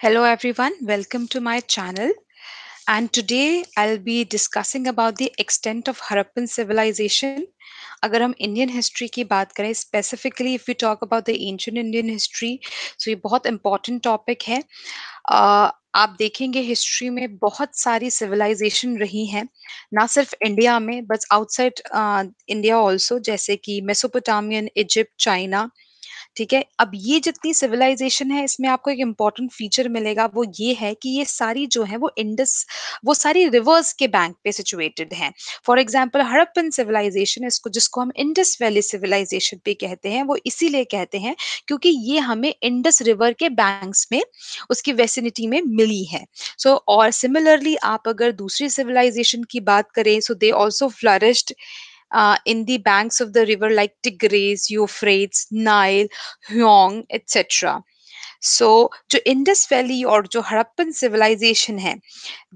Hello everyone, welcome to my channel. And today I'll be discussing about the extent of Harappan civilization. अगर हम Indian history की बात करें specifically if you talk about the ancient Indian history so ये बहुत important topic है uh, आप देखेंगे हिस्ट्री में बहुत सारी सिविलाइजेशन रही हैं ना सिर्फ इंडिया में बट आउटसाइड इंडिया ऑल्सो जैसे कि मेसोपोटामियन इजिप्ट चाइना ठीक है अब ये जितनी सिविलाइजेशन है इसमें आपको एक इम्पॉर्टेंट फीचर मिलेगा वो ये है कि ये सारी जो है वो इंडस वो सारी रिवर्स के बैंक पे सिचुएटेड हैं फॉर एग्जाम्पल हड़प्पन सिविलाइजेशन इसको जिसको हम इंडस वैली सिविलाइजेशन पे कहते हैं वो इसीलिए कहते हैं क्योंकि ये हमें इंडस रिवर के बैंक में उसकी वेसिनिटी में मिली है सो so, और सिमिलरली आप अगर दूसरी सिविलाइजेशन की बात करें so they also flourished uh, in the banks of the river like Tigris, Euphrates, Nile, Huang, etc. So जो इंडस वैली और जो हड़प्पन सिविलाइजेशन है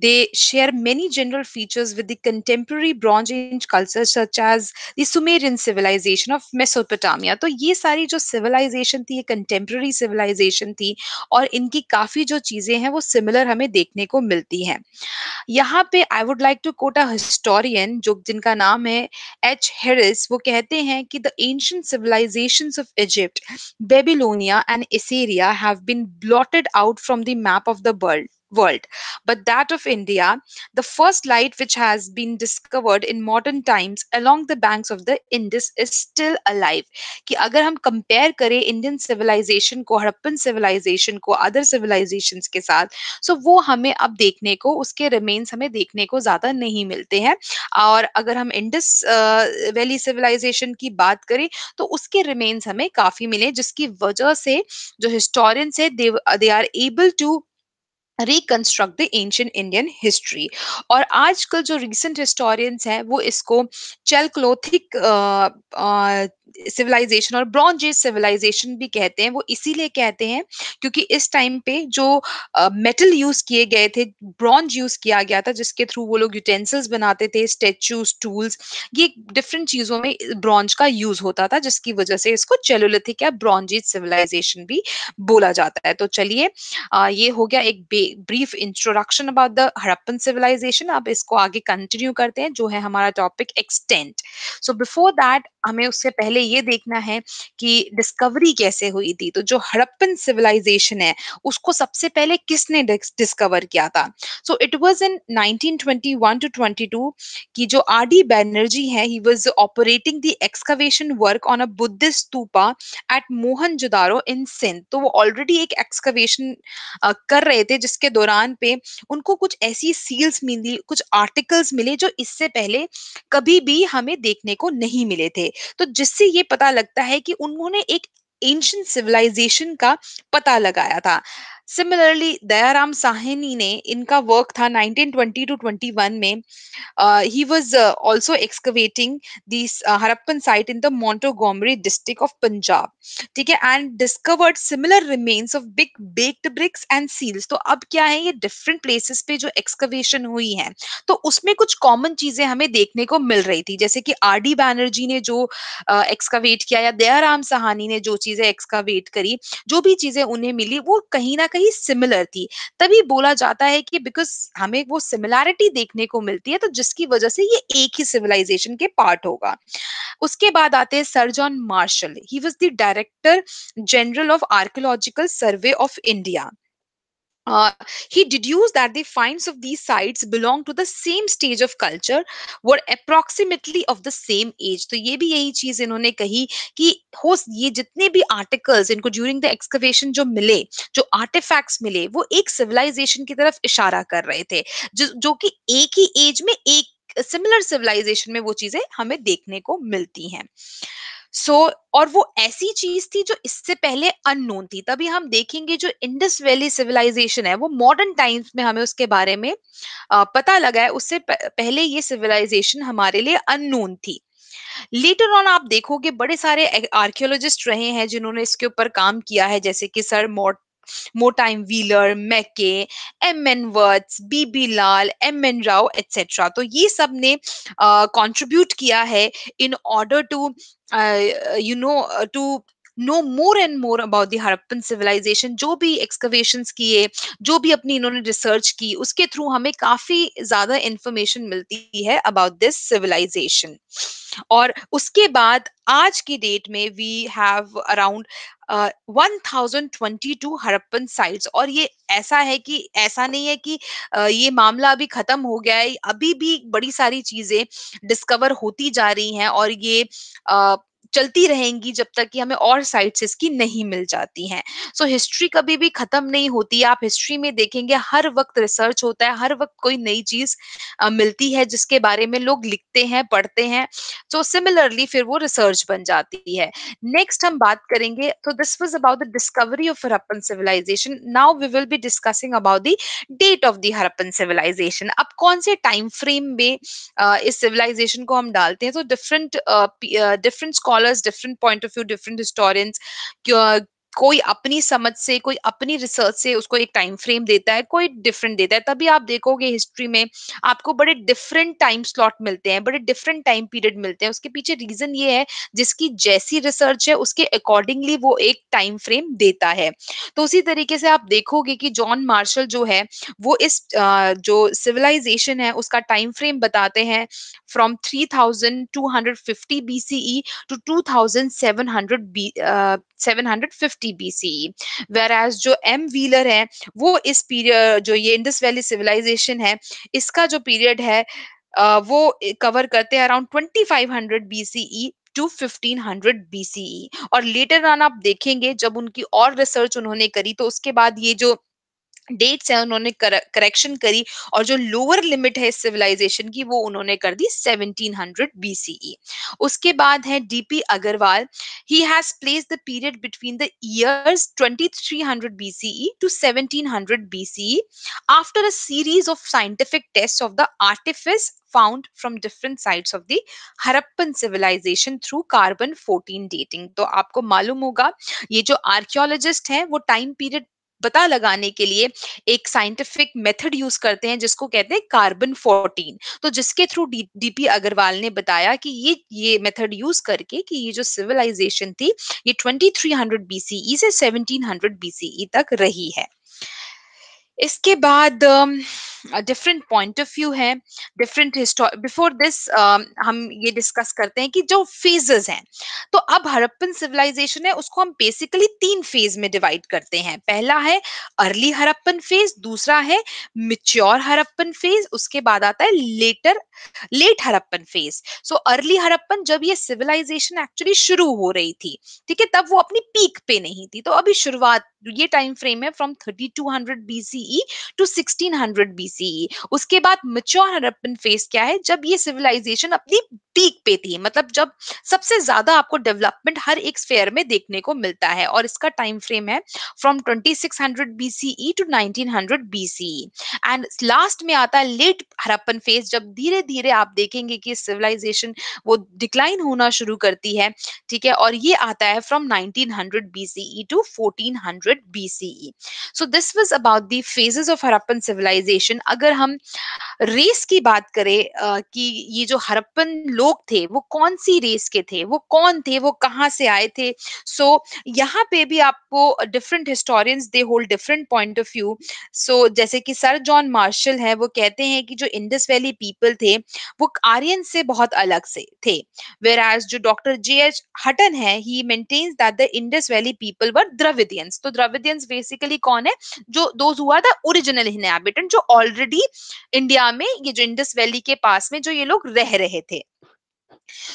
they share many general features with the contemporary bronze age culture such as the Sumerian civilisation of Mesopotamia तो ये सारी जो civilisation थी ये कंटेम्प्रेरी सिविलाइजेशन थी और इनकी काफ़ी जो चीज़ें हैं वो सिमिलर हमें देखने को मिलती हैं यहाँ पे I would like to quote a historian जो जिनका नाम है एच हेरिस वो कहते हैं कि the ancient civilisation of Egypt Babylonia and Assyria have have been blotted out from the map of the world. world, but that of India, the first light which has been discovered in modern times along the banks of the Indus is still alive. कि अगर हम compare करें Indian civilisation को Harappan civilisation को other civilisation के साथ सो so वो हमें अब देखने को उसके रिमेन्स हमें देखने को ज़्यादा नहीं मिलते हैं और अगर हम इंडस वैली सिविलाइजेशन की बात करें तो उसके रिमेन्स हमें काफ़ी मिले जिसकी वजह से जो हिस्टोरियंस है they are able to reconstruct the ancient Indian history और आजकल जो रिसेंट हिस्टोरियंस हैं वो इसको चेलक्लोथिक सिविलाइजेशन और ब्रॉन्ज एज सिविलाइजेशन भी कहते हैं वो इसीलिए कहते हैं क्योंकि इस टाइम पे जो मेटल यूज किए गए थे ब्रॉन्ज यूज किया गया था जिसके थ्रू वो लोग यूटेंसिल्स बनाते थे स्टेचूज टूल्स ये डिफरेंट चीजों में ब्रॉन्ज का यूज होता था जिसकी वजह से इसको चेलोलिथिक या ब्रॉन्ज एज सिविलाइजेशन भी बोला जाता है तो चलिए ये हो गया एक brief introduction about the Harappan civilisation अब इसको आगे कंटिन्यू करते हैं जो है हमारा topic extent so before that हमें उससे पहले हमें ये देखना है कि डिस्कवरी कैसे हुई थी तो जो हड़प्पन सिविलाइजेशन है उसको सबसे पहले किसने डिस्कवर किया था so it was in 1921 to 22 की जो आर डी बैनर्जी है he was operating the excavation work on a Buddhist stupa at Mohenjodaro in Sindh तो वो ऑलरेडी एक एक्सकवेशन कर रहे थे जिसके दौरान पे उनको कुछ ऐसी सील्स मिली कुछ आर्टिकल्स मिले जो इससे पहले कभी भी हमें देखने को नहीं मिले थे तो जिससे ये पता लगता है कि उन्होंने एक एंशियंट सिविलाइजेशन का पता लगाया था Similarly, Dayaram Sahini ne इनका work था 1920 to 21 में. Uh, he was uh, also excavating this uh, Harappan site in the Montgomery district of Punjab. ठीक है and discovered similar remains of big baked bricks and seals. तो अब क्या है ये different places पे जो excavation हुई है तो उसमें कुछ common चीजें हमें देखने को मिल रही थी जैसे कि आर डी बैनर्जी ने जो एक्सकावेट किया या दयाराम सहानी ने जो चीजें एक्सकावेट करी जो भी चीजें उन्हें मिली वो कहीं ना कहीं ही सिमिलर थी तभी बोला जाता है कि बिकॉज हमें वो सिमिलैरिटी देखने को मिलती है तो जिसकी वजह से ये एक ही सिविलाइजेशन के पार्ट होगा उसके बाद आते हैं sir John Marshall he was the director general of archaeological survey of India Uh, he deduced that the finds of these sites belong to the same stage of culture were approximately of the same age तो ये भी यही चीज इन्होंने कही कि हो ये जितने भी आर्टिकल्स इनको ड्यूरिंग द एक्सकवेशन जो मिले जो आर्टिफैक्ट्स मिले वो एक सिविलाइजेशन की तरफ इशारा कर रहे थे जो जो कि एक ही एज में एक सिमिलर सिविलाइजेशन में वो चीजें हमें देखने को मिलती हैं सो so, और वो ऐसी चीज थी जो इससे पहले अननोन थी तभी हम देखेंगे जो इंडस वैली सिविलाइजेशन है वो मॉडर्न टाइम्स में हमें उसके बारे में पता लगा है उससे पहले ये सिविलाइजेशन हमारे लिए अननोन थी लेटर ऑन आप देखोगे बड़े सारे आर्कियोलॉजिस्ट रहे हैं जिन्होंने इसके ऊपर काम किया है जैसे कि sir Mort Mortimer Wheeler Mackay M N Vats B B Lal M N Rao etcetera तो ये सब ने कंट्रीब्यूट uh, किया है in order to you know to know more and more about the Harappan civilisation जो भी एक्सकवेशन किए जो भी अपनी इन्होंने रिसर्च की उसके थ्रू हमें काफी ज्यादा इंफॉर्मेशन मिलती है अबाउट दिस सिविलाइजेशन और उसके बाद आज की डेट में we have around one thousand twenty two Harappan sites और ये ऐसा है कि ऐसा नहीं है कि uh, ये मामला अभी खत्म हो गया है अभी भी बड़ी सारी चीजें डिस्कवर होती जा रही हैं और ये uh, चलती रहेंगी जब तक कि हमें और साइट्स इसकी नहीं मिल जाती हैं सो हिस्ट्री कभी भी खत्म नहीं होती आप हिस्ट्री में देखेंगे हर वक्त रिसर्च होता है हर वक्त कोई नई चीज मिलती है जिसके बारे में लोग लिखते हैं पढ़ते हैं सो सिमिलरली फिर वो रिसर्च बन जाती है नेक्स्ट हम बात करेंगे तो this was about the discovery of Harappan civilisation now we will be discussing about the date of the Harappan civilisation अब कौन से टाइम फ्रेम में इस सिविलाइजेशन को हम डालते हैं तो different different scholars scholars different point of view different historians कोई अपनी समझ से कोई अपनी रिसर्च से उसको एक टाइम फ्रेम देता है कोई डिफरेंट देता है तभी आप देखोगे हिस्ट्री में आपको बड़े डिफरेंट टाइम स्लॉट मिलते हैं बड़े डिफरेंट टाइम पीरियड मिलते हैं उसके पीछे रीजन ये है जिसकी जैसी रिसर्च है उसके अकॉर्डिंगली वो एक टाइम फ्रेम देता है तो उसी तरीके से आप देखोगे कि जॉन मार्शल जो है वो इस जो सिविलाइजेशन है उसका टाइम फ्रेम बताते हैं from three thousand two hundred fifty B C to two thousand seven seven hundred hundred fifty fifty B where जो एम व्हीलर है वो इस पीरियड जो ये इंडस वैली सिविलाइजेशन है इसका जो पीरियड है वो कवर करते हैं around twenty five hundred B C E to 1500 BCE और लेटर ऑन आप देखेंगे जब उनकी और रिसर्च उन्होंने करी तो उसके बाद ये जो डेट्स है उन्होंने करेक्शन करी और जो लोअर लिमिट है सिविलाइजेशन की वो उन्होंने कर दी 1700 BCE उसके बाद है D P Agrawal he has place the period between the years 2300 BCE to 1700 BCE after a series of scientific test of the artefacts found from different sites of the Harappan civilisation through carbon 14 dating तो आपको मालूम होगा ये जो archaeologist हैं वो time period पता लगाने के लिए एक साइंटिफिक मेथड यूज करते हैं जिसको कहते हैं कार्बन फोर्टीन तो जिसके थ्रू डीपी अग्रवाल ने बताया कि ये ये मेथड यूज करके कि ये जो सिविलाइजेशन थी ये 2300 बीसीई e से 1700 बीसीई e तक रही है इसके बाद डिफरेंट पॉइंट ऑफ व्यू है डिफरेंट बिफोर दिस हम ये डिस्कस करते हैं कि जो फेजेस हैं तो अब हरप्पन सिविलाइजेशन है उसको हम बेसिकली तीन फेज में डिवाइड करते हैं पहला है अर्ली हरप्पन फेज दूसरा है मिच्योर हरप्पन फेज उसके बाद आता है later late Harappan phase so early Harappan जब ये सिविलाइजेशन एक्चुअली शुरू हो रही थी ठीक है तब वो अपनी पीक पे नहीं थी तो अभी शुरुआत ये टाइम फ्रेम है from thirty two hundred C BCE to 1600 BCE उसके बाद मिच्योर हड़प्पन फेस क्या है जब ये सिविलाइजेशन अपनी पीक पे थी मतलब जब सबसे ज्यादा आपको डेवलपमेंट हर एक स्फेयर में देखने को मिलता है और इसका टाइम फ्रेम है from 2600 BCE to 1900 BCE and last में आता है लेट हरप्पन फेज जब धीरे धीरे आप देखेंगे कि सिविलाइजेशन वो डिक्लाइन होना शुरू करती है ठीक है और ये आता है from 1900 BCE to 1400 BCE so this was about the phases of Harappan civilisation अगर हम रेस की बात करें कि ये जो हरप्पन लोग थे वो कौन सी रेस के थे वो कौन थे वो कहाँ से आए थे सो so, यहाँ पे भी आपको different historians they hold different point of view so जैसे कि सर जॉन मार्शल है वो कहते हैं कि जो इंडस वैली पीपल थे वो आर्यन से बहुत अलग से थे वेर एज जो डॉक्टर जे एच हटन है he maintains that the Indus valley people were Dravidians तो द्रविदियंस बेसिकली कौन है जो दोज हुआ था ओरिजिनल इनहेबिटेंट जो ऑलरेडी इंडिया में ये जो इंडस वैली के पास में जो ये लोग रह रहे थे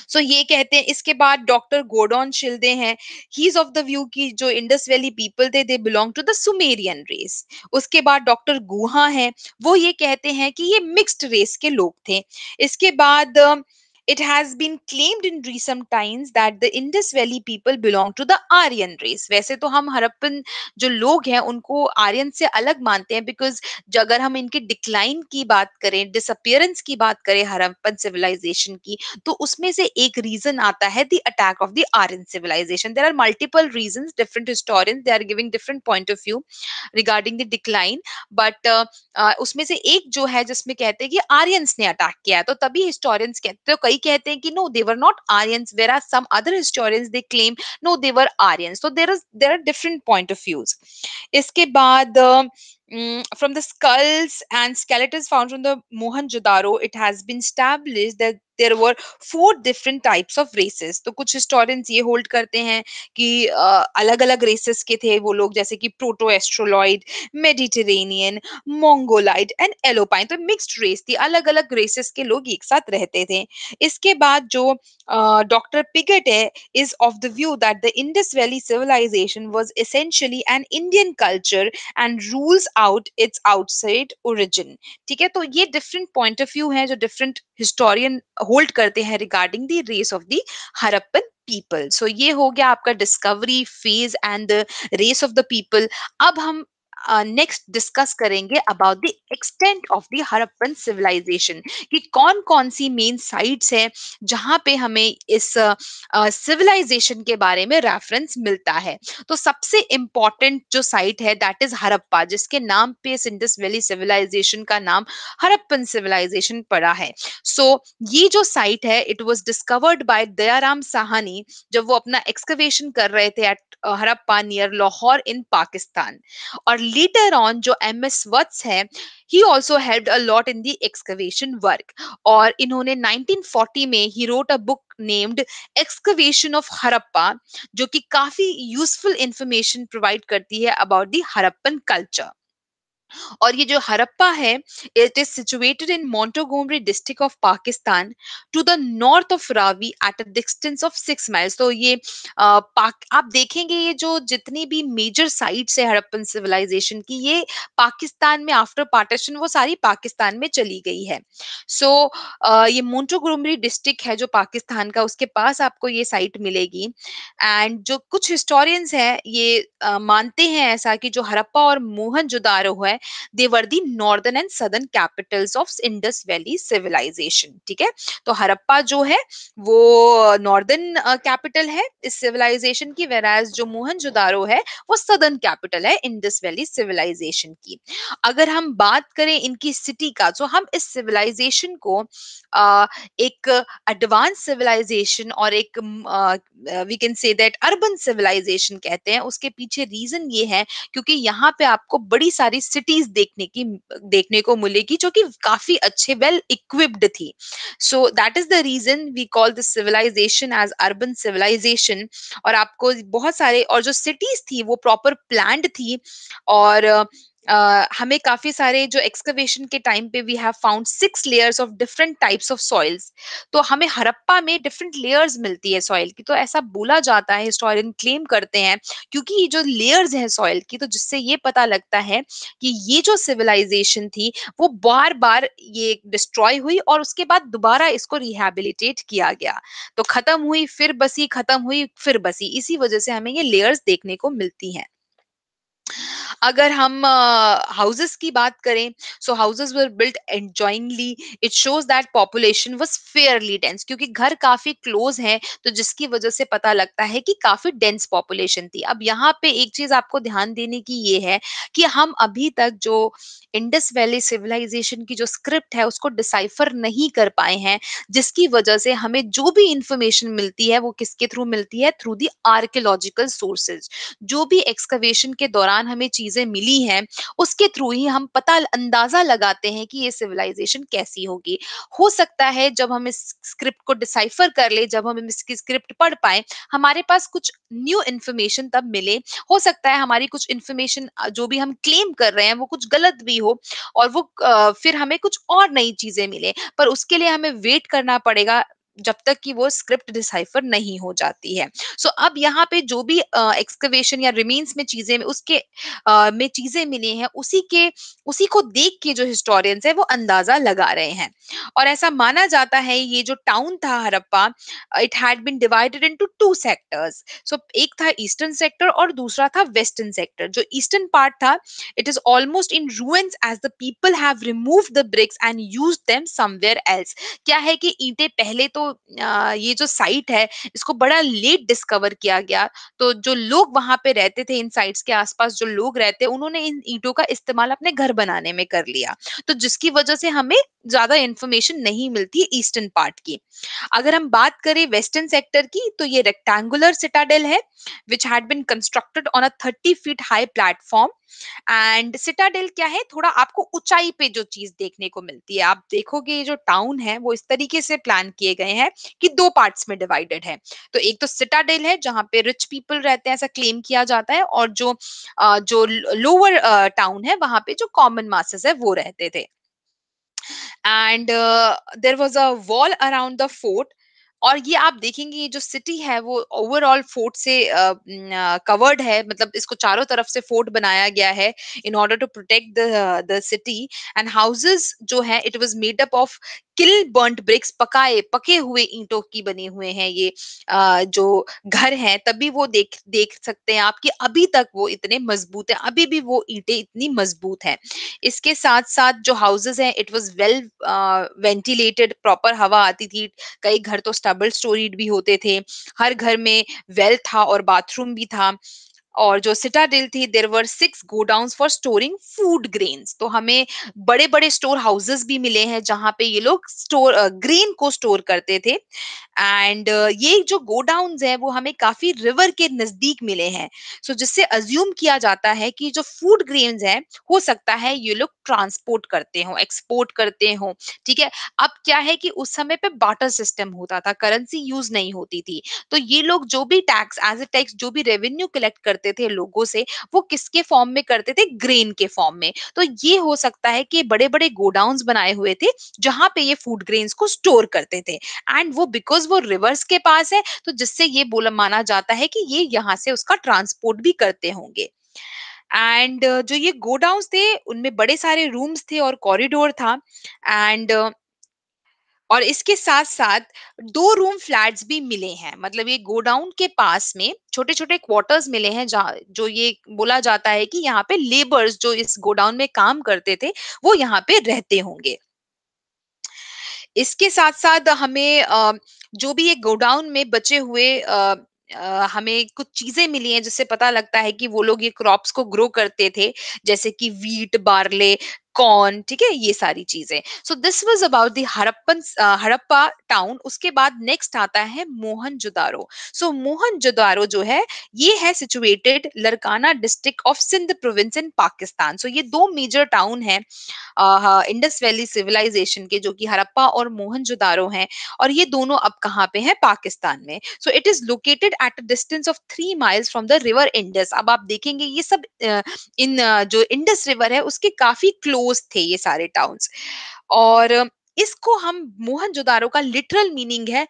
सो ये कहते हैं इसके बाद डॉक्टर गोडॉन शिल्दे हैं he is of the view कि जो इंडस वैली पीपल थे they belong to the Sumerian race उसके बाद डॉक्टर गुहा हैं वो ये कहते हैं कि ये मिक्स्ड रेस के लोग थे इसके बाद uh, it has been claimed in recent times that the Indus Valley people belong to the Aryan race. वैसे तो हम हरप्पन जो लोग हैं उनको आर्यन से अलग मानते हैं बिकॉज अगर हम इनके डिक्लाइन की बात करें डिसअपियरेंस की बात करें हरप्पन सिविलाइजेशन की तो उसमें से एक रीजन आता है the attack of the Aryan civilisation there are multiple reason different historians they are giving different point of view regarding the decline but उसमें से एक जो है जिसमें कहते हैं कि आर्यन ने अटैक किया है तो तभी हिस्टोरियंस कहते हैं तो कई यही कहते हैं कि no they were not Aryan where are some other historians they claim no they were Aryans तो there there are different point of views इसके बाद Mm, from the skulls and skeletons found from the Mohenjo-daro, it has been established that there were four different types of races तो कुछ historians ये hold करते हैं कि अलग अलग रेसेस के थे वो लोग जैसे कि proto Australoid Mediterranean Mongoloid and Alpine तो मिक्स्ड रेस थी अलग अलग रेसेस के लोग एक साथ रहते थे इसके बाद जो डॉक्टर पिगट है is of the view that the Indus valley civilisation was essentially an Indian culture and rules out its outside origin ठीक है तो ये डिफरेंट पॉइंट ऑफ व्यू है जो डिफरेंट हिस्टोरियन होल्ड करते हैं regarding the race of the Harappan people so ये हो गया आपका discovery phase and the race of the people अब हम नेक्स्ट uh, डिस्कस करेंगे about the extent of the Harappan civilisation कि कौन कौन सी मेन साइट्स हैं जहां पे हमें इस सिविलाइजेशन uh, के बारे में रेफरेंस मिलता है तो सबसे इम्पॉर्टेंट जो साइट है दैट इज हरप्पा जिसके नाम पे सिंडस वैली सिविलाइजेशन का नाम हरप्पन सिविलाइजेशन पड़ा है सो so, ये जो साइट है it was discovered by Dayaram Sahni जब वो अपना एक्सकवेशन कर रहे थे at Harappa near Lahore in Pakistan और लीटर ऑन जो एम एस वत्स है he also help a lot in the excavation work और इन्होंने 1940 में he wrote a book named excavation of Harappa जो कि काफी यूजफुल इंफॉर्मेशन प्रोवाइड करती है अबाउट दी हरप्पन कल्चर और ये जो हरप्पा है it is situated in Montgomery district of Pakistan to the north of Ravi at a distance of six miles तो ये आ, आप देखेंगे ये जो जितनी भी मेजर साइट्स है हड़प्पन सिविलाइजेशन की ये पाकिस्तान में आफ्टर पार्टीशन वो सारी पाकिस्तान में चली गई है सो so, ये मोन्टोगोमरी डिस्ट्रिक्ट है जो पाकिस्तान का उसके पास आपको ये साइट मिलेगी एंड जो कुछ हिस्टोरियंस है ये आ, मानते हैं ऐसा कि जो हरप्पा और मोहन जुदारो है है they were the northern and southern capitals of Indus valley civilisation ठीक है तो हरप्पा जो है वो नॉर्दर्न कैपिटल है इस सिविलाइजेशन की वेराज जो मोहनजोदारो है वो सदर्न कैपिटल है इंडस वैली सिविलाइजेशन की अगर हम बात करें इनकी सिटी का तो हम इस सिविलाइजेशन को एक एडवांस सिविलाइजेशन और एक we can say that urban civilisation कहते हैं उसके पीछे रीजन ये है क्योंकि यहाँ पे आपको बड़ी सारी सिटी फैसिलिटीज देखने की देखने को मिलेगी जो कि काफी अच्छे वेल इक्विप्ड थी so that is the reason we call the civilisation as urban civilisation और आपको बहुत सारे और जो सिटीज थी वो प्रॉपर प्लान थी और हमें काफी सारे जो एक्सकवेशन के टाइम पे we have found six layers of different types of soils तो हमें हरप्पा में डिफरेंट लेयर्स मिलती है सॉइल की तो ऐसा बोला जाता है हिस्टोरियन क्लेम करते हैं क्योंकि ये जो लेयर्स हैं सॉइल की तो जिससे ये पता लगता है कि ये जो सिविलाइजेशन थी वो बार बार ये डिस्ट्रॉय हुई और उसके बाद दोबारा इसको रिहेबिलिटेट किया गया तो खत्म हुई फिर बसी खत्म हुई फिर बसी इसी वजह से हमें ये लेयर्स देखने को मिलती हैं अगर हम हाउसेस uh, की बात करें so houses were built adjoiningly it shows that population was fairly dense क्योंकि घर काफी क्लोज है तो जिसकी वजह से पता लगता है कि काफी डेंस पॉपुलेशन थी अब यहाँ पे एक चीज आपको ध्यान देने की ये है कि हम अभी तक जो इंडस वैली सिविलाइजेशन की जो स्क्रिप्ट है उसको डिसाइफर नहीं कर पाए हैं जिसकी वजह से हमें जो भी इंफॉर्मेशन मिलती है वो किसके थ्रू मिलती है थ्रू दी आर्कियोलॉजिकल सोर्सेज जो भी एक्सकवेशन के दौरान हमें चीज चीजें मिली हैं उसके थ्रू ही हम पता अंदाजा लगाते हैं कि ये सिविलाइजेशन कैसी होगी हो सकता है जब हम इस स्क्रिप्ट को डिसाइफर कर ले जब हम इसकी स्क्रिप्ट पढ़ पाए हमारे पास कुछ न्यू इन्फॉर्मेशन तब मिले हो सकता है हमारी कुछ इन्फॉर्मेशन जो भी हम क्लेम कर रहे हैं वो कुछ गलत भी हो और वो फिर हमें कुछ और नई चीजें मिले पर उसके लिए हमें वेट करना पड़ेगा जब तक कि वो स्क्रिप्ट डिसाइफर नहीं हो जाती है सो so, अब यहाँ पे जो भी एक्सकवेशन या रिमेन्स में चीजें उसके आ, में चीजें मिली हैं उसी के उसी को देख के जो हिस्टोरियंस है वो अंदाजा लगा रहे हैं और ऐसा माना जाता है ये जो टाउन था Harappa it had been divided into two sectors so एक था ईस्टर्न सेक्टर और दूसरा था वेस्टर्न सेक्टर जो ईस्टर्न पार्ट था it is almost in ruins as the people have remove the bricks and use them somewhere else क्या है कि ईंटें पहले तो आ, ये जो साइट है इसको बड़ा लेट डिस्कवर किया गया तो जो लोग वहां पे रहते थे इन साइट्स के आसपास जो लोग रहते उन्होंने इन ईंटों का इस्तेमाल अपने घर बनाने में कर लिया तो जिसकी वजह से हमें ज्यादा इंफॉर्मेशन नहीं मिलती है ईस्टर्न पार्ट की अगर हम बात करें वेस्टर्न सेक्टर की तो ये रेक्टेंगुलर सिटाडेल है which had been constructed on a thirty feet high platform and citadel क्या है थोड़ा आपको ऊंचाई पे जो चीज देखने को मिलती है आप देखोगे ये जो टाउन है वो इस तरीके से प्लान किए गए हैं कि दो पार्ट्स में डिवाइडेड है तो एक तो सिटाडेल है जहाँ पे रिच पीपल रहते हैं ऐसा क्लेम किया जाता है और जो जो लोअर टाउन है वहां पे जो कॉमन मासेस है वो रहते थे and there was a wall around the fort और ये आप देखेंगे ये जो सिटी है वो ओवरऑल फोर्ट से कवर्ड uh, uh, है मतलब इसको चारों तरफ से फोर्ट बनाया गया है in order to protect the the city and houses जो है it was made up of kiln burnt bricks पकाए पके हुए ईंटों की बने हुए हैं ये जो घर हैं तभी वो देख देख सकते हैं आप कि अभी तक वो इतने मजबूत हैं अभी भी वो ईंटें इतनी मजबूत हैं इसके साथ साथ जो हाउसेज हैं it was well ventilated proper हवा आती थी कई घर तो स्टबल स्टोरीड भी होते थे हर घर में वेल था और बाथरूम भी था और जो सिटाडिल थी there were six godown for storing food grains तो हमें बड़े बड़े स्टोर हाउसेस भी मिले हैं जहां पे ये लोग स्टोर ग्रेन को स्टोर करते थे एंड ये जो गोडाउन है वो हमें काफी रिवर के नजदीक मिले हैं सो so, जिससे अज्यूम किया जाता है कि जो फूड ग्रेन्स है हो सकता है ये लोग ट्रांसपोर्ट करते हो एक्सपोर्ट करते हो ठीक है अब क्या है कि उस समय पे बाटर सिस्टम होता था करेंसी यूज नहीं होती थी तो ये लोग जो भी टैक्स एज ए टैक्स जो भी रेवेन्यू कलेक्ट करते करते थे लोगों से वो किसके फॉर्म में करते थे ग्रेन के फॉर्म में तो ये हो सकता है कि बड़े बड़े गोडाउन बनाए हुए थे जहां पे ये फूड ग्रेन को स्टोर करते थे एंड वो बिकॉज वो रिवर्स के पास है तो जिससे ये बोला माना जाता है कि ये यहाँ से उसका ट्रांसपोर्ट भी करते होंगे एंड uh, जो ये गोडाउन थे उनमें बड़े सारे रूम्स थे और कॉरिडोर था एंड uh, और इसके साथ साथ दो रूम फ्लैट्स भी मिले हैं मतलब ये गोडाउन के पास में छोटे छोटे क्वार्टर्स मिले हैं जो ये बोला जाता है कि यहाँ पे लेबर्स जो इस गोडाउन में काम करते थे वो यहाँ पे रहते होंगे इसके साथ साथ हमें जो भी ये गोडाउन में बचे हुए हमें कुछ चीजें मिली हैं जिससे पता लगता है कि वो लोग ये क्रॉप्स को ग्रो करते थे जैसे कि वीट बार्ले कौन ठीक है ये सारी चीजें so this was about the Harappan Harappa town उसके बाद नेक्स्ट आता है मोहन जुदारो सो so, मोहन जुदारो जो है ये है situated Larkana district of Sindh province in Pakistan so ये दो मेजर टाउन है इंडस वैली सिविलाइजेशन के जो कि हरप्पा और मोहन जुदारो है और ये दोनों अब कहाँ पे है पाकिस्तान में so it is located at a distance of three miles from the river Indus अब आप देखेंगे ये सब इन जो इंडस रिवर है उसके काफी क्लोज कोस थे ये सारे टाउन्स और इसको हम मोहनजोदारो का लिटरल मीनिंग है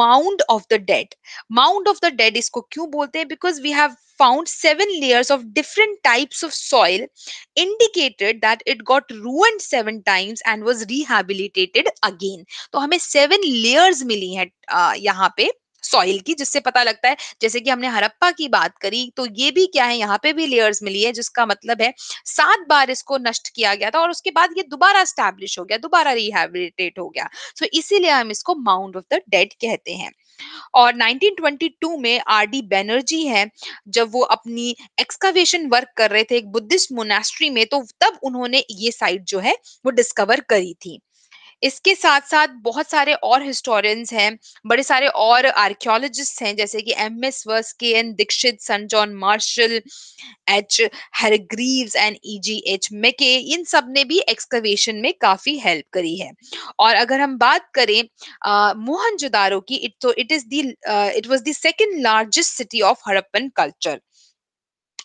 mound of the dead mound of the dead इसको क्यों बोलते हैं because we have found seven layers of different types of soil indicated that it got ruin seven times and was rehabilitated again तो हमें seven layers मिली है यहाँ पे soil की जिससे पता लगता है जैसे कि हमने हरप्पा की बात करी तो ये भी क्या है यहाँ पे भी लेयर्स मिली है जिसका मतलब है सात बार इसको नष्ट किया गया था और उसके बाद ये दोबारा स्टैब्लिश हो गया दोबारा रिहेबिलिटेट हो गया सो so, इसीलिए हम इसको माउंट ऑफ द डेड कहते हैं और 1922 में आर डी बैनर्जी है जब वो अपनी एक्सकवेशन वर्क कर रहे थे एक बुद्धिस्ट मोनास्ट्री में तो तब उन्होंने ये साइट जो है वो डिस्कवर करी थी इसके साथ साथ बहुत सारे और हिस्टोरियंस हैं बड़े सारे और आर्कियोलॉजिस्ट हैं जैसे कि M S Vats K N Dikshit सन John Marshall H Hargreaves and E J H Mackay इन सब ने भी एक्सकवेशन में काफी हेल्प करी है और अगर हम बात करें मोहन जुदारो की इट तो it is the it was the second largest city of Harappan culture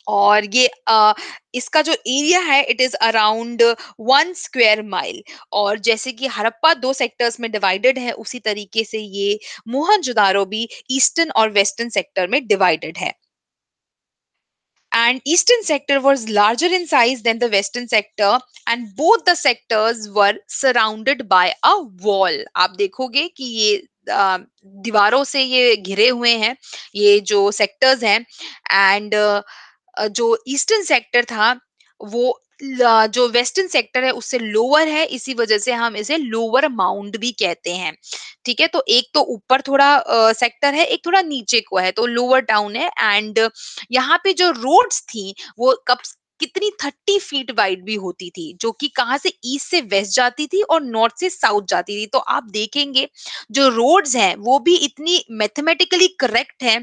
और ये आ, इसका जो एरिया है it is around one square mile और जैसे कि हड़प्पा दो सेक्टर्स में डिवाइडेड है उसी तरीके से ये जुदारो भी ईस्टर्न और वेस्टर्न सेक्टर में डिवाइडेड है and eastern sector was larger in size than the western sector and both the sectors were surrounded by a wall आप देखोगे कि ये दीवारों से ये घिरे हुए हैं ये जो सेक्टर्स हैं एंड uh, जो ईस्टर्न सेक्टर था वो जो वेस्टर्न सेक्टर है उससे लोअर है इसी वजह से हम इसे लोअर माउंट भी कहते हैं ठीक है तो एक तो ऊपर थोड़ा सेक्टर uh, है एक थोड़ा नीचे को है तो लोअर टाउन है एंड यहाँ पे जो रोड्स थी वो कब कितनी थर्टी फीट वाइड भी होती थी जो कि कहाँ से ईस्ट से वेस्ट जाती थी और नॉर्थ से साउथ जाती थी तो आप देखेंगे जो रोड्स हैं वो भी इतनी मैथमेटिकली करेक्ट है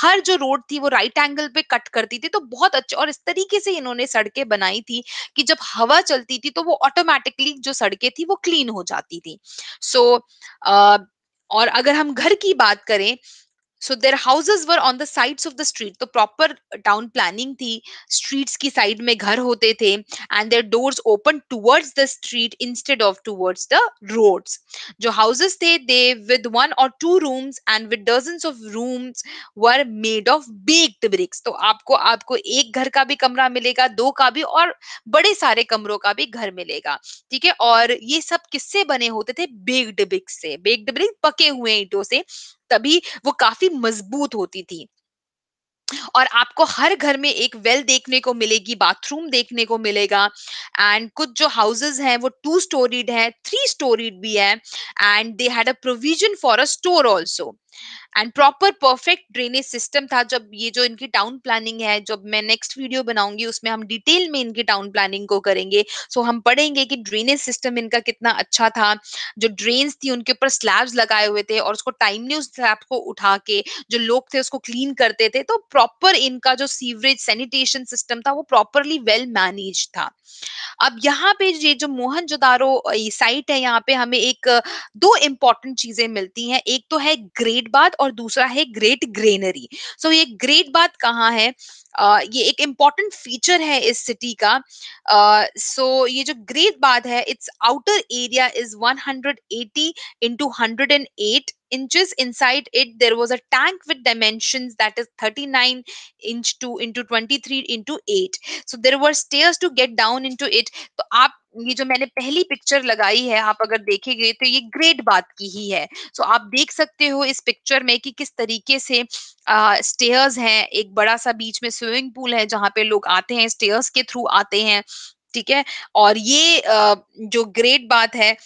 हर जो रोड थी वो राइट एंगल पे कट करती थी तो बहुत अच्छा और इस तरीके से इन्होंने सड़कें बनाई थी कि जब हवा चलती थी तो वो ऑटोमेटिकली जो सड़कें थी वो क्लीन हो जाती थी सो so, uh, और अगर हम घर की बात करें so their houses were on the sides of the street तो प्रॉपर टाउन प्लानिंग थी स्ट्रीट्स की साइड में घर होते थे and their doors open towards the street instead of towards the roads जो हाउसेज थे दे विद वन और two rooms and with dozen of rooms were made of baked bricks तो आपको आपको एक घर का भी कमरा मिलेगा दो का भी और बड़े सारे कमरों का भी घर मिलेगा ठीक है और ये सब किससे बने होते थे बेक्ड ब्रिक्स से बेक्ड ब्रिक्स पके हुए ईंटों से तभी वो काफी मजबूत होती थी और आपको हर घर में एक वेल देखने को मिलेगी बाथरूम देखने को मिलेगा एंड कुछ जो हाउसेज हैं वो टू स्टोरीड है थ्री स्टोरीड भी है and they had a provision for a store also and proper perfect drainage system था जब ये जो इनकी टाउन प्लानिंग है जब मैं नेक्स्ट वीडियो बनाऊंगी उसमें हम डिटेल में इनकी टाउन प्लानिंग को करेंगे सो so हम पढ़ेंगे कि ड्रेनेज सिस्टम इनका कितना अच्छा था जो ड्रेन्स थी उनके ऊपर स्लैब्स लगाए हुए थे और उसको टाइमली उस स्लैब को उठा के जो लोग थे उसको क्लीन करते थे तो प्रॉपर इनका जो सीवरेज सैनिटेशन सिस्टम था वो प्रॉपरली वेल मैनेज था अब यहाँ पे ये जो मोहन जोदारो साइट है यहाँ पे हमें एक दो इम्पोर्टेंट चीजें मिलती हैं एक तो है ग्रेट ग्रेट बात और दूसरा है ग्रेट ग्रेनरी सो so, ये ग्रेट बात कहाँ है आ, ये एक इम्पॉर्टेंट फीचर है इस सिटी का सो so, ये जो ग्रेट बाद है its outer area is 180 hundred eighty into hundred and eight inches inside it there was a tank with dimensions that is 39 inch 2 into 23 into 8 so there were stairs to get down into it so तो up ये जो मैंने पहली picture लगाई है आप अगर देखेंगे तो ये ग्रेट बात की ही है सो so, आप देख सकते हो इस पिक्चर में कि किस तरीके से स्टेयर्स हैं एक बड़ा सा बीच में स्विमिंग पूल है जहां पे लोग आते हैं स्टेयर्स के थ्रू आते हैं ठीक है और ये आ, जो ग्रेट बात है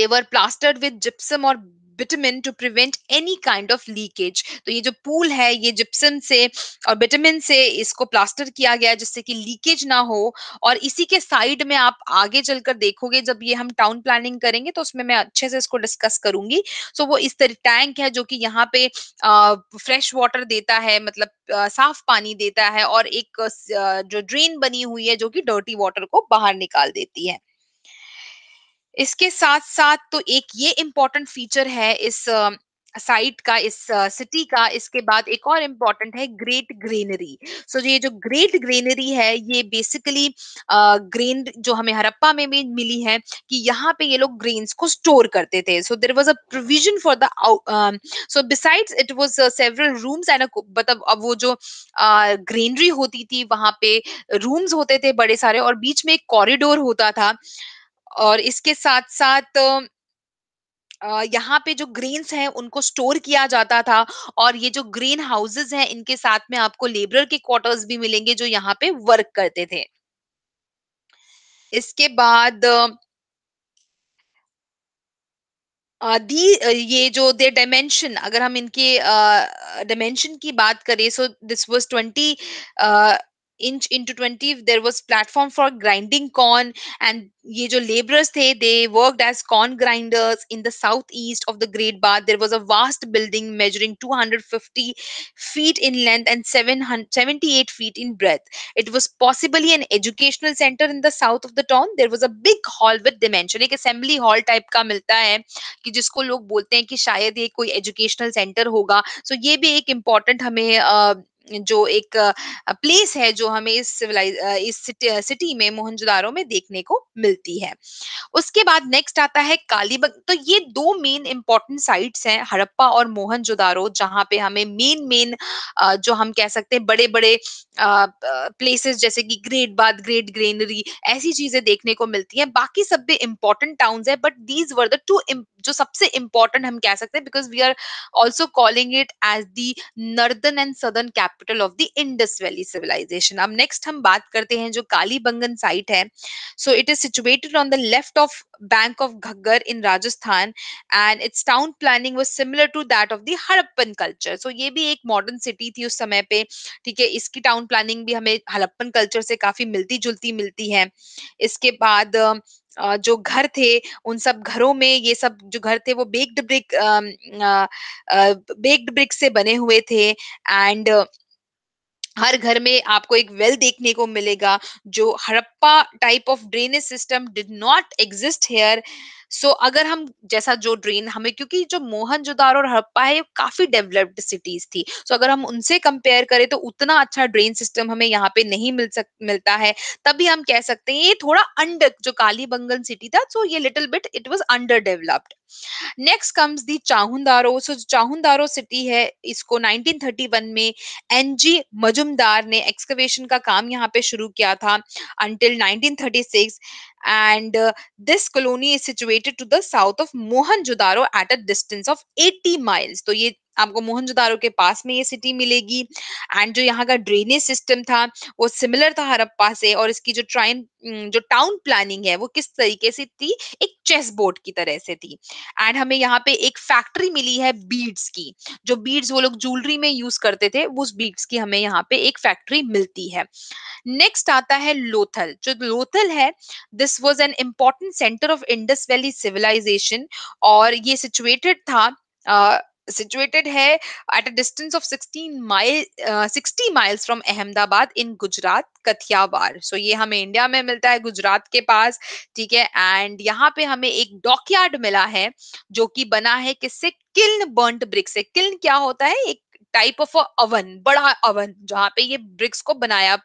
देवर प्लास्टर्ड विद जिप्सम और bitumen to prevent any kind of leakage तो ये जो पूल है ये जिप्सम से और बिटामिन से इसको प्लास्टर किया गया जिससे कि लीकेज ना हो और इसी के साइड में आप आगे चलकर देखोगे जब ये हम टाउन प्लानिंग करेंगे तो उसमें मैं अच्छे से इसको डिस्कस करूंगी सो वो इस तरह टैंक है जो कि यहाँ पे फ्रेश वाटर देता है मतलब आ, साफ पानी देता है और एक आ, जो ड्रेन बनी हुई है जो कि डर्टी वाटर को बाहर निकाल देती है इसके साथ साथ तो एक ये इम्पोर्टेंट फीचर है इस साइट uh, का इस सिटी uh, का इसके बाद एक और इम्पॉर्टेंट है ग्रेट ग्रीनरी सो so, ये जो ग्रेट ग्रीनरी है ये बेसिकली ग्रेन uh, जो हमें हरप्पा में भी मिली है कि यहाँ पे ये लोग ग्रेन्स को स्टोर करते थे so there was a provision for the so besides it was several rooms and मतलब अब वो जो ग्रीनरी होती थी वहां पे रूम्स होते थे बड़े सारे और बीच में एक कॉरिडोर होता था और इसके साथ साथ यहाँ पे जो ग्रीन्स हैं उनको स्टोर किया जाता था और ये जो ग्रीन हाउसेज हैं इनके साथ में आपको लेबर के क्वार्टर्स भी मिलेंगे जो यहाँ पे वर्क करते थे इसके बाद दी ये जो दे डायमेंशन अगर हम इनके डायमेंशन की बात करें so this was twenty inch into 20 there was platform for grinding corn and ye jo laborers the they worked as corn grinders in the southeast of the great bath there was a vast building measuring 250 feet in length and 778 feet in breadth it was possibly an educational center in the south of the town there was a big hall with dimension एक assembly hall type ka milta hai ki jisko log bolte hain ki shayad ye koi educational center hoga so ye bhi ek important hame uh, जो एक place है जो हमें इस civilised इस city, city में मोहनजोदारो में देखने को मिलती है उसके बाद नेक्स्ट आता है कालीबंग तो ये दो मेन इंपॉर्टेंट साइट्स हैं हड़प्पा और मोहनजोदारो जहाँ पे हमें मेन मेन जो हम कह सकते हैं बड़े बड़े प्लेसेस जैसे कि ग्रेट बाद ग्रेट ग्रीनरी ऐसी चीजें देखने को मिलती हैं बाकी सब भी इंपॉर्टेंट टाउन्स है but these were the two जो सबसे इंपॉर्टेंट हम कह सकते हैं because we are also calling it as the northern and southern capital capital of the Indus valley civilisation अब नेक्स्ट हम बात करते हैं जो काली बंगन साइट है so it is situated on the left of bank of Ghaggar in Rajasthan and its town planning was similar to that of the Harappan culture so ये भी एक मॉडर्न सिटी थी उस समय पे ठीक है इसकी टाउन प्लानिंग भी हमें हड़प्पन कल्चर से काफी मिलती जुलती मिलती है इसके बाद जो घर थे उन सब घरों में ये सब जो घर थे वो बेक्ड ब्रिक बेक्ड ब्रिक से बने हुए थे एंड हर घर में आपको एक वेल देखने को मिलेगा जो Harappa type of drainage system did not exist here so so, अगर हम जैसा जो ड्रेन हमें क्योंकि जो जोदार और हड़प्पा है काफी डेवलप्ड सिटीज थी सो so, अगर हम उनसे कंपेयर करें तो उतना अच्छा ड्रेन सिस्टम हमें यहाँ पे नहीं मिल सक मिलता है तभी हम कह सकते हैं ये थोड़ा अंडर जो काली बंगन सिटी था सो so ये little bit it was under developed next comes the Chanhudaro so so, Chanhudaro city है इसको 1931 में एनजी मजुमदार ने एक्सकवेशन का काम यहाँ पे शुरू किया था until 1936 and uh, this colony is situated to the south of mohenjo-daro at a distance of 80 miles so ye आपको मोहनजोदारो के पास में ये सिटी मिलेगी एंड जो यहाँ का ड्रेनेज सिस्टम था वो सिमिलर था हरप्पा से और इसकी जो ट्राइन जो टाउन प्लानिंग है वो किस तरीके से थी एक चेस बोर्ड की तरह से थी एंड हमें यहाँ पे एक फैक्ट्री मिली है बीड्स की जो बीड्स वो लोग ज्वेलरी में यूज करते थे उस बीड्स की हमें यहाँ पे एक फैक्ट्री मिलती है नेक्स्ट आता है लोथल जो लोथल है this was an important centre of Indus valley civilisation और ये सिचुएटेड था situated hai at a distance of 16 mile uh, 60 miles from ahmedabad in gujarat kathiawar so ये हमें इंडिया में मिलता है गुजरात के पास ठीक है एंड यहाँ पे हमें एक डॉकयार्ड मिला है जो कि बना है किससे किल्न बर्न ब्रिक से किल्न क्या होता है एक टाइप ऑफ अवन बड़ा अवन जहाँ पे ये ब्रिक्स को बनाया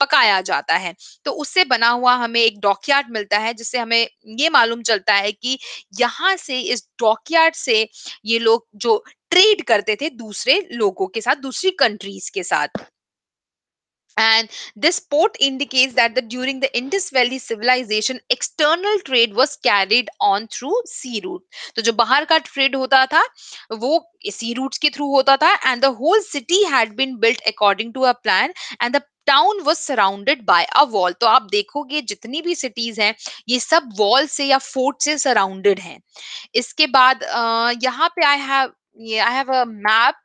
पकाया जाता है तो उससे बना हुआ हमें एक डॉकयार्ड मिलता है जिससे हमें ये मालूम चलता है कि यहाँ से इस डॉकयार्ड से ये लोग जो ट्रेड करते थे दूसरे लोगों के साथ दूसरी कंट्रीज के साथ And this port indicates that the, during the Indus Valley civilization, external trade was carried on through sea route. to jo bahar ka trade hota tha wo sea routes ke through hota tha and the whole city had been built according to a plan and the town was surrounded by a wall तो आप देखोगे जितनी भी cities हैं ये सब wall से या फोर्ट से सराउंडेड हैं इसके बाद यहाँ पे I have I have a map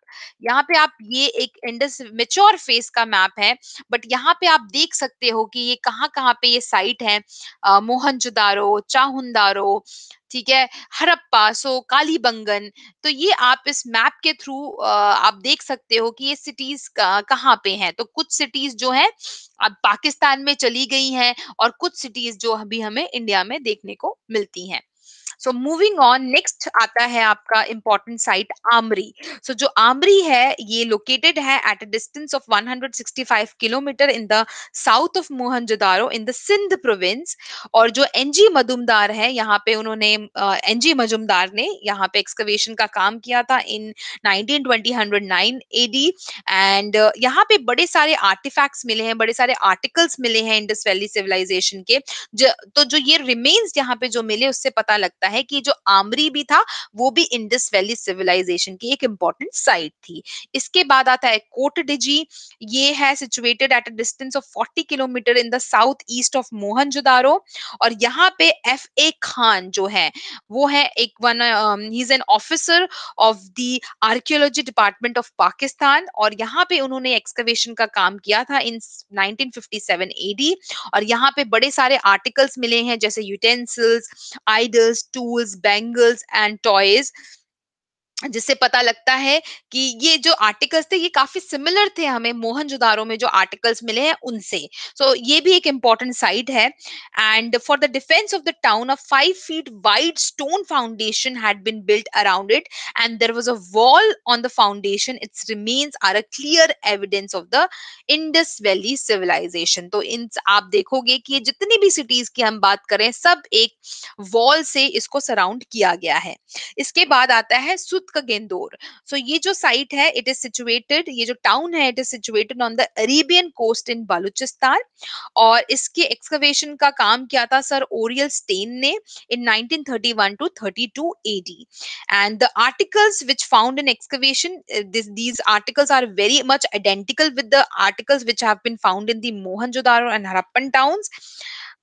यहाँ पे आप ये एक इंडस मेच्योर फेस का मैप है बट यहाँ पे आप देख सकते हो कि ये कहाँ कहाँ पे ये साइट है मोहनजुदारो चाहुंदारो ठीक है हरप्पा सो काली बंगन तो ये आप इस मैप के थ्रू आप देख सकते हो कि ये सिटीज कहाँ पे हैं तो कुछ सिटीज जो है अब पाकिस्तान में चली गई हैं और कुछ सिटीज जो अभी हमें इंडिया में देखने को मिलती हैं सो मूविंग ऑन नेक्स्ट आता है आपका इंपॉर्टेंट साइट आमरी सो जो आमरी है ये लोकेटेड है at a distance of 165 kilometre in the south of Mohenjodaro in the Sindh province और जो एनजी मजुमदार है यहाँ पे उन्होंने एनजी मजुमदार ने यहाँ पे एक्सकवेशन का काम किया था इन 1920-109 एडी एंड यहाँ पे बड़े सारे आर्टिफैक्ट्स मिले हैं बड़े सारे आर्टिकल्स मिले हैं इंडस वैली सिविलाइजेशन के जो, तो जो ये रिमेन्स यहाँ पे जो मिले उससे पता लगता जाता है कि जो आमरी भी था वो भी इंडस वैली सिविलाइजेशन की एक इंपॉर्टेंट साइट थी इसके बाद आता है कोट डिजी ये है situated at a distance of 40 kilometre in the south east of Mohenjodaro और यहाँ पे एफ ए खान जो है वो है एक one he is an officer of the archaeology department of Pakistan और यहाँ पे उन्होंने एक्सकवेशन का काम किया था इन 1957 एडी और यहाँ पे बड़े सारे आर्टिकल्स मिले हैं जैसे utensils idols to tools, bangles, and toys. जिससे पता लगता है कि ये जो आर्टिकल्स थे ये काफी सिमिलर थे हमें मोहन जुदारों में जो आर्टिकल्स मिले हैं उनसे सो so, ये भी एक इम्पॉर्टेंट साइट है and for the defence of the town a five feet wide stone foundation had been built around it and there was a wall on the foundation its remains are a clear evidence of the Indus valley civilisation तो इन आप देखोगे कि ये जितनी भी cities की हम बात करें सब एक वॉल से इसको सराउंड किया गया है इसके बाद आता है सुत Kagendur. So ये जो site है it is situated ये जो town है it is situated on the Arabian coast in Baluchistan और इसके excavation का काम किया था सर Oriel Stein ने in 1931 to 32 AD and the articles which found in excavation this, these articles are very much identical with the articles which have been found in the Mohenjo-daro and Harappan towns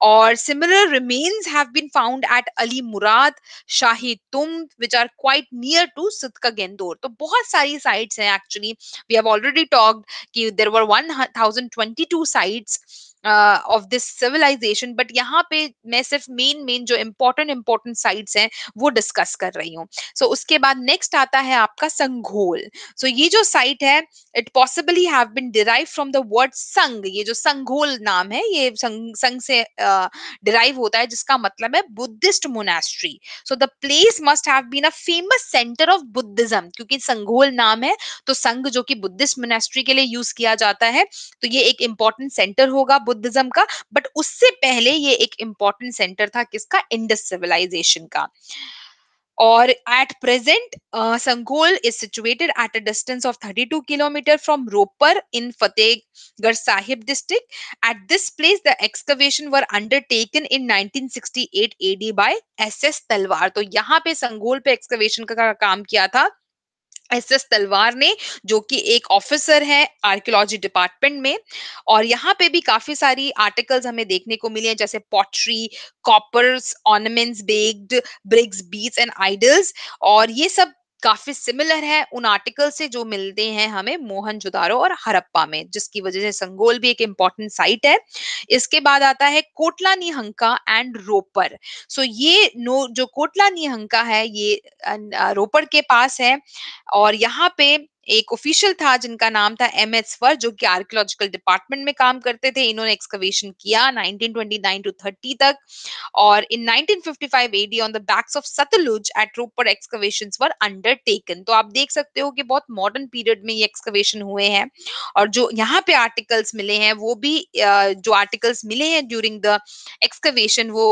Or similar remains have been found at Ali Murad, Shahi Tumb, which are quite near to Sitka Gendur. तो बहुत सारी sites हैं actually. We have already talked कि there were 1022 sites of this civilisation but यहाँ पे मैं सिर्फ main main जो इम्पोर्टेंट इम्पोर्टेंट साइट्स हैं वो डिस्कस कर रही हूँ सो so, उसके बाद नेक्स्ट आता है आपका संघोल सो so, ये जो साइट है it possibly have been derive from the word Sangh ये जो संघोल नाम है ये संघ संग से डिराइव uh, होता है जिसका मतलब है Buddhist monastery so the place must have been a famous centre of Buddhism क्योंकि संघोल नाम है तो संघ जो कि बुद्धिस्ट मोनास्ट्री के लिए यूज किया जाता है तो ये एक इंपॉर्टेंट सेंटर होगा बुद्धिज्म का बट उससे पहले ये एक इंपॉर्टेंट सेंटर था किसका इंडस सिविलाइजेशन का और at present Sanghol is situated at a distance of 32 kilometre from Ropar in Fatehgarh Sahib district at this place the excavation were undertaken in 1968 AD by S S Talwar तो यहाँ पे संगोल पे एक्सकवेशन का, का काम किया था एस एस तलवार ने जो कि एक ऑफिसर है आर्कियोलॉजी डिपार्टमेंट में और यहाँ पे भी काफी सारी आर्टिकल्स हमें देखने को मिले हैं जैसे pottery coppers ornaments baked bricks beads and idols और ये सब काफी सिमिलर है उन आर्टिकल से जो मिलते हैं हमें मोहन जुदारो और हरप्पा में जिसकी वजह से संगोल भी एक इंपॉर्टेंट साइट है इसके बाद आता है Kotla Nihanka and Ropar so so ये नो जो कोटला निहंका है ये रोपर के पास है और यहाँ पे एक ऑफिशियल था जिनका नाम था एम एस फर जो कि आर्कियोलॉजिकल डिपार्टमेंट में काम करते थे इन्होंने एक्सकवेशन किया 1929 टू 30 तक और in 1955 AD on the banks of Sutlej at Ropar excavation were undertaken तो आप देख सकते हो कि बहुत मॉडर्न पीरियड में ये एक्सकवेशन हुए हैं और जो यहाँ पे आर्टिकल्स मिले हैं वो भी जो आर्टिकल्स मिले हैं ड्यूरिंग द एक्सकवेशन वो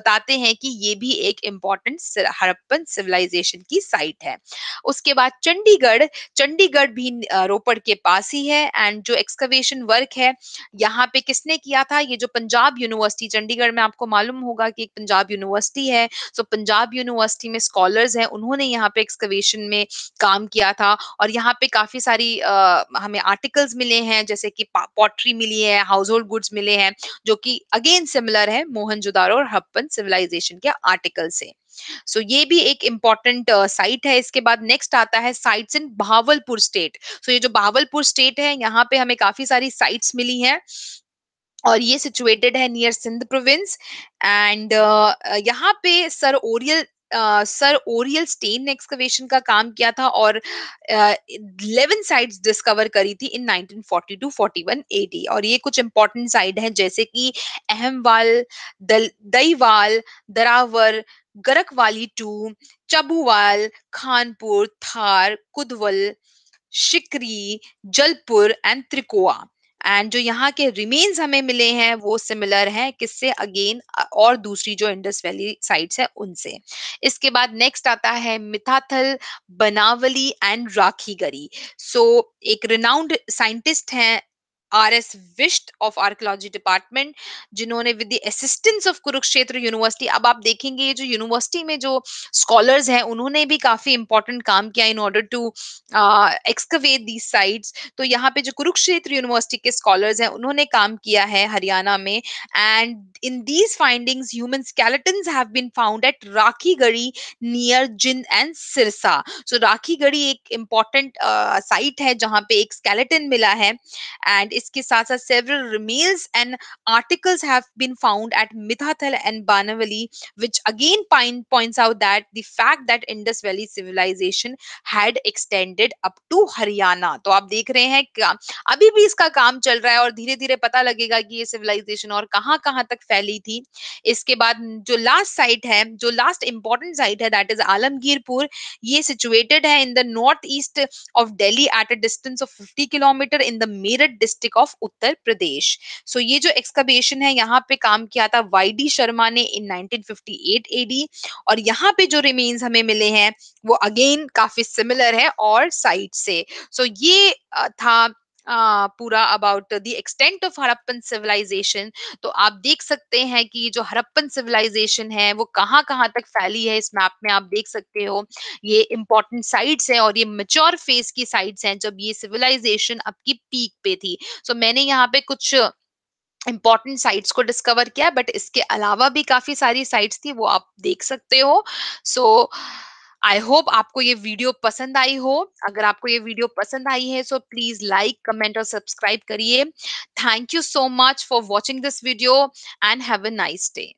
बताते हैं कि ये भी एक इम्पॉर्टेंट हड़प्पन सिविलाइजेशन की साइट है उसके बाद चंडीगढ़ चंडीगढ़ भी रोपड़ के पास ही है एंड जो एक्सकवेशन वर्क है यहाँ पे किसने किया था ये जो पंजाब यूनिवर्सिटी चंडीगढ़ में आपको मालूम होगा कि एक पंजाब यूनिवर्सिटी है सो पंजाब यूनिवर्सिटी में स्कॉलर्स हैं उन्होंने यहाँ पे एक्सकवेशन में काम किया था और यहाँ पे काफी सारी आ, हमें आर्टिकल्स मिले हैं जैसे कि पॉटरी मिली है हाउस होल्ड गुड्स मिले हैं जो कि अगेन सिमिलर है मोहन और हप्पन सिविलाइजेशन के आर्टिकल से सो so, ये भी एक इम्पॉर्टेंट साइट uh, है इसके बाद नेक्स्ट आता है साइट्स इन बहावलपुर स्टेट सो ये जो बहावलपुर स्टेट है यहाँ पे हमें काफी सारी साइट्स मिली हैं और ये सिचुएटेड है नियर सिंध प्रोविंस एंड यहाँ पे sir Aurel sir Aurel Stein excavation का काम किया था और इलेवन साइट्स डिस्कवर करी थी इन 1942 41 एडी और ये कुछ इंपॉर्टेंट साइट हैं जैसे कि अहमवाल दईवाल दरावर गरकवाली टू चबुवाल खानपुर थार कुदवल शिकरी जलपुर एंड त्रिकोआ एंड जो यहाँ के रिमेन्स हमें मिले हैं वो सिमिलर हैं किससे अगेन और दूसरी जो इंडस वैली साइट्स है उनसे इसके बाद नेक्स्ट आता है Mitathal Banawali and Rakhigarhi so so, एक रिनाउंड साइंटिस्ट हैं R S Bisht of archaeology department जिन्होंने with the assistance of Kurukshetra university अब आप देखेंगे ये जो यूनिवर्सिटी में जो स्कॉलर्स हैं उन्होंने भी काफी इंपॉर्टेंट काम किया in order to excavate these sites तो यहाँ पे जो कुरुक्षेत्र यूनिवर्सिटी के स्कॉलर्स हैं उन्होंने काम किया है हरियाणा में and in these findings human skeletons have been found at Rakhi Garhi near Jind and Sirsa so Rakhi Garhi एक इम्पॉर्टेंट साइट uh, है जहाँ पे एक स्केलेटन मिला है एंड इसके साथ साथ several remains and articles have been found at Mitathal and Banavali, which again point, points out that the fact that Indus Valley civilization had extended up to Haryana. तो आप देख रहे हैं क्या अभी भी इसका काम चल रहा है और धीरे धीरे पता लगेगा कि ये सिविलाइजेशन और कहाँ कहाँ तक फैली थी इसके बाद जो लास्ट साइट है जो लास्ट इंपॉर्टेंट साइट है दैट इज आलमगीरपुर ये सिचुएटेड है in the north east of Delhi at a distance of 50 kilometre in the Meerut district district of Uttar Pradesh so so, ये जो एक्सकबेशन है यहाँ पे काम किया था वाई डी शर्मा ने इन 1958 एडी और यहाँ पे जो रिमेन्स हमें मिले हैं वो अगेन काफी सिमिलर है और साइट से सो so, ये था पूरा about the extent of Harappan civilisation तो आप देख सकते हैं कि जो हरप्पन सिविलाइजेशन है वो कहाँ कहाँ तक फैली है इस मैप में आप देख सकते हो ये इंपॉर्टेंट साइट्स हैं और ये मेच्योर फेज की साइट्स हैं जब ये सिविलाइजेशन आपकी पीक पे थी सो so, मैंने यहाँ पे कुछ इम्पॉर्टेंट साइट्स को डिस्कवर किया बट इसके अलावा भी काफी सारी साइट्स थी वो आप देख सकते हो सो so, आई होप आपको ये वीडियो पसंद आई हो अगर आपको ये वीडियो पसंद आई है सो प्लीज लाइक कमेंट और सब्सक्राइब करिए thank you so much for watching this video and have a nice day